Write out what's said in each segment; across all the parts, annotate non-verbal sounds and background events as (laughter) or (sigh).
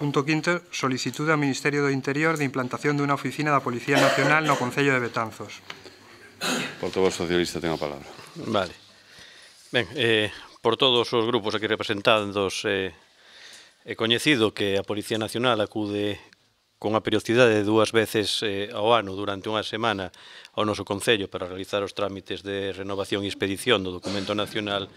Punto quinto, solicitude ao Ministerio do Interior de implantación dunha oficina da Policía Nacional no Concello de Betanzos. Portavoz socialista ten a palabra. Vale. Ben, eh, por todos os grupos aquí representados eh, é coñecido que a Policía Nacional acude con a periodicidade de dúas veces eh, ao ano durante unha semana ao noso Concello para realizar os trámites de renovación e expedición do documento nacional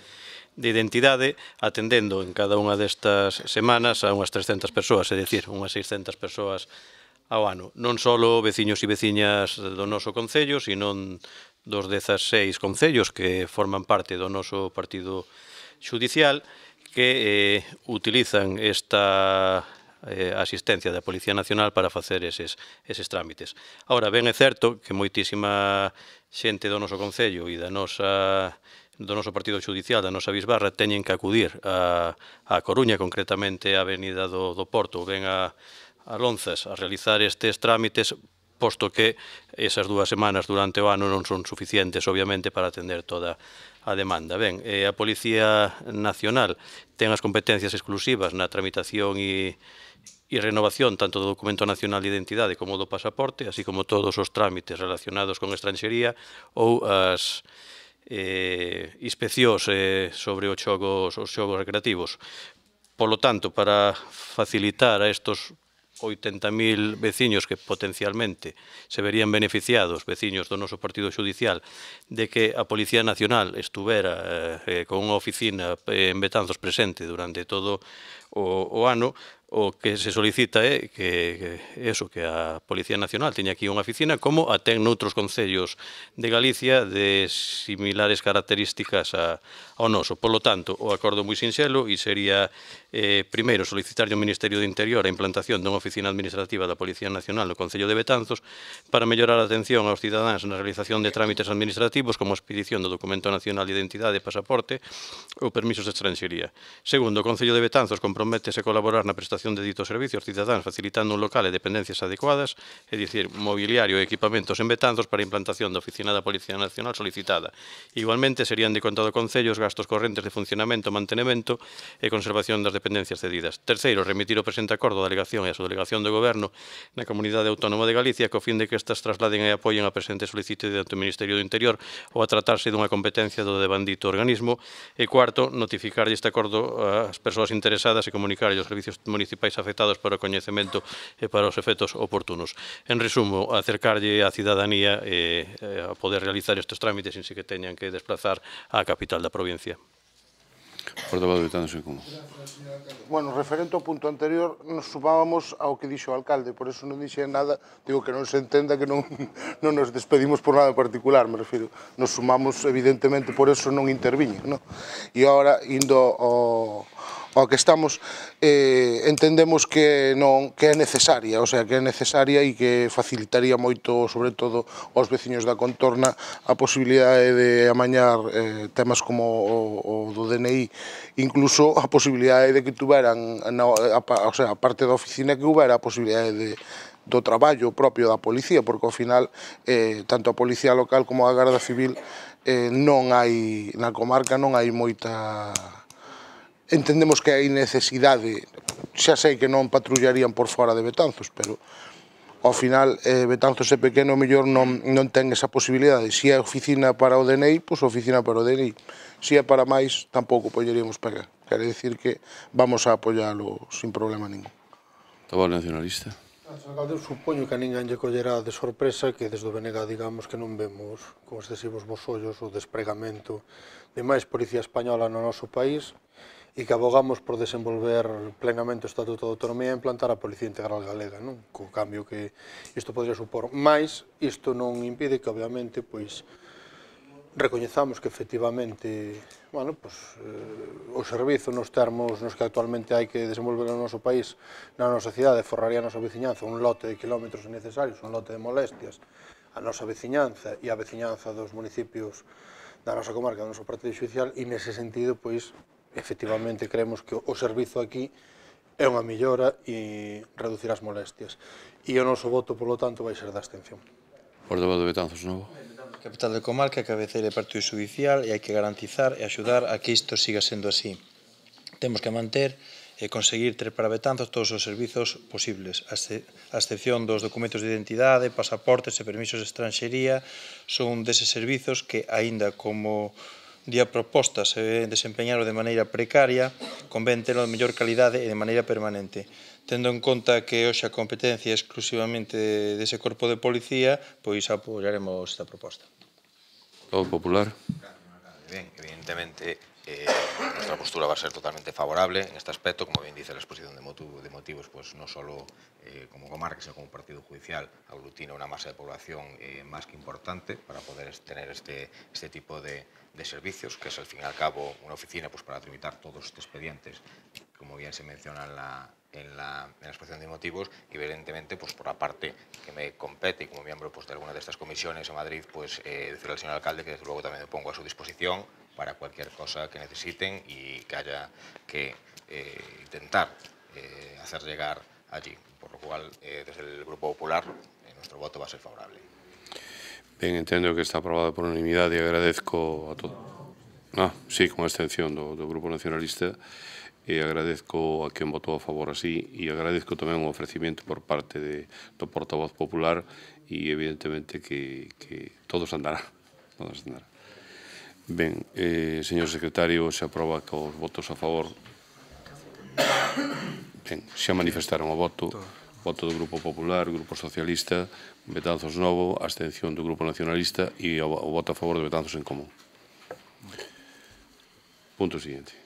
de identidade atendendo en cada unha destas semanas a unhas 300 persoas, é dicir, unhas 600 persoas ao ano. Non só veciños e veciñas do noso Concello, sino dos 16 Concellos que forman parte do noso Partido Judicial que eh, utilizan esta eh, asistencia da Policía Nacional para facer eses, eses trámites. Ahora, ben é certo que moitísima xente do noso Concello e da nosa do noso partido judicial da nosa bisbarra teñen que acudir a, a Coruña, concretamente a Avenida do, do Porto, ben a, a Lonzas, a realizar estes trámites posto que esas dúas semanas durante o ano non son suficientes, obviamente, para atender toda a demanda. Ben, eh, a Policía Nacional ten as competencias exclusivas na tramitación e, e renovación tanto do documento nacional de identidade como do pasaporte, así como todos os trámites relacionados con estranxería ou as eh, inspeccións eh, sobre os xogos, os xogos recreativos. Polo tanto, para facilitar a estos 80.000 veciños que potencialmente se verían beneficiados, veciños do noso partido judicial, de que a Policía Nacional estuvera eh, eh, con unha oficina eh, en Betanzos presente durante todo o, o ano, o que se solicita é que, que eso que a Policía Nacional teña aquí unha oficina como a ten noutros concellos de Galicia de similares características a, ao noso. Por lo tanto, o acordo moi sinxelo e sería eh, primeiro, solicitar ao Ministerio do Interior a implantación dunha oficina administrativa da Policía Nacional no Concello de Betanzos para mellorar a atención aos cidadáns na realización de trámites administrativos como a expedición do Documento Nacional de Identidade, Pasaporte ou permisos de estranxería. Segundo, o Concello de Betanzos comprométese a colaborar na prestación de ditos servicios aos cidadáns facilitando un local e dependencias adecuadas, é dicir, mobiliario e equipamentos en Betanzos para a implantación da oficina da Policía Nacional solicitada. Igualmente, serían de conta do Concello os gastos correntes de funcionamento, mantenimento e conservación das dependencias cedidas. Terceiro, remitir o presente acordo da delegación e a delegación do Goberno na Comunidade Autónoma de Galicia co fin de que estas trasladen e apoien a presente solicitude do Ministerio do Interior ou a tratarse dunha competencia do debandito organismo. E cuarto, notificar este acordo ás persoas interesadas e comunicar aos servicios municipais afectados para o coñecemento e para os efectos oportunos. En resumo, acercarlle á cidadanía e, eh, a poder realizar estes trámites sin que teñan que desplazar á capital da provincia. Portavoz do Estado en Común. Bueno, referente ao punto anterior, nos sumábamos ao que dixo o alcalde, por eso non dixen nada, digo que non se entenda que non, (laughs) non nos despedimos por nada particular, me refiro. Nos sumamos, evidentemente, por eso non interviñen, non? E agora, indo ao ao que estamos eh, entendemos que non que é necesaria, o sea, que é necesaria e que facilitaría moito, sobre todo, aos veciños da contorna a posibilidade de amañar eh, temas como o, o do DNI, incluso a posibilidade de que tuveran, na, a, a, o sea, a parte da oficina que houbera a posibilidade de do traballo propio da policía, porque ao final eh, tanto a policía local como a Garda Civil eh, non hai, na comarca non hai moita entendemos que hai necesidade, xa sei que non patrullarían por fora de Betanzos, pero ao final eh, Betanzos é pequeno, mellor non, non ten esa posibilidade. Se é oficina para o DNI, pois oficina para o DNI. Se é para máis, tampouco poñeríamos pagar. Quere decir que vamos a apoiálo sin problema ningún. Estaba o nacionalista. Alcalde, supoño que a ninguén lle collerá de sorpresa que desde o Venega digamos que non vemos con excesivos vos ollos o despregamento de máis policía española no noso país e que abogamos por desenvolver plenamente o Estatuto de Autonomía e implantar a Policía Integral Galega, non? co cambio que isto podría supor. Mais, isto non impide que, obviamente, pois, recoñezamos que efectivamente bueno, pues, pois, eh, o servizo nos termos nos que actualmente hai que desenvolver no noso país na nosa cidade forraría a nosa veciñanza un lote de kilómetros necesarios, un lote de molestias a nosa veciñanza e a veciñanza dos municipios da nosa comarca, do noso partido judicial e nese sentido, pois, efectivamente creemos que o servizo aquí é unha millora e reducir as molestias. E o noso voto, polo tanto, vai ser da abstención. Ordeba do Betanzos Novo. Capital de Comarca, cabeceira de Partido Judicial e hai que garantizar e axudar a que isto siga sendo así. Temos que manter e conseguir ter para Betanzos todos os servizos posibles, a excepción dos documentos de identidade, pasaportes e permisos de estranxería, son deses servizos que, aínda como día propostas e desempeñalo de maneira precaria, convén tenlo de mellor calidade e de maneira permanente. Tendo en conta que hoxe a competencia exclusivamente dese corpo de policía, pois apoiaremos esta proposta. O popular. Ben, evidentemente, Eh, nuestra postura va a ser totalmente favorable en este aspecto, como bien dice la exposición de, motivos, pues no solo eh, como comarca, sino como partido judicial aglutina una masa de población eh, más que importante para poder tener este, este tipo de, servicios, que es al fin y al cabo una oficina pues, para tramitar todos estos expedientes, como bien se menciona en la, exposición de motivos y evidentemente pues por la parte que me compete como miembro pues, de alguna de estas comisiones en Madrid pues decirle al señor alcalde que desde luego también me pongo a su disposición para cualquier cosa que necesiten y que haya que eh, intentar eh, hacer llegar allí. Por lo cual, eh, desde el Grupo Popular, eh, nuestro voto va a ser favorable. Bien, entendo que está aprobado por unanimidad e agradezco a todos. Ah, sí, con extensión do, do Grupo Nacionalista e agradezco a quen votou a favor así e agradezco tamén o ofrecimiento por parte de, do portavoz popular e evidentemente que, que todos andará, todos andará. Ben, eh, señor secretario, se aproba cos votos a favor. Ben, xa manifestaron o voto. Voto do Grupo Popular, Grupo Socialista, Betanzos Novo, abstención do Grupo Nacionalista e o voto a favor de Betanzos en Común. Punto siguiente.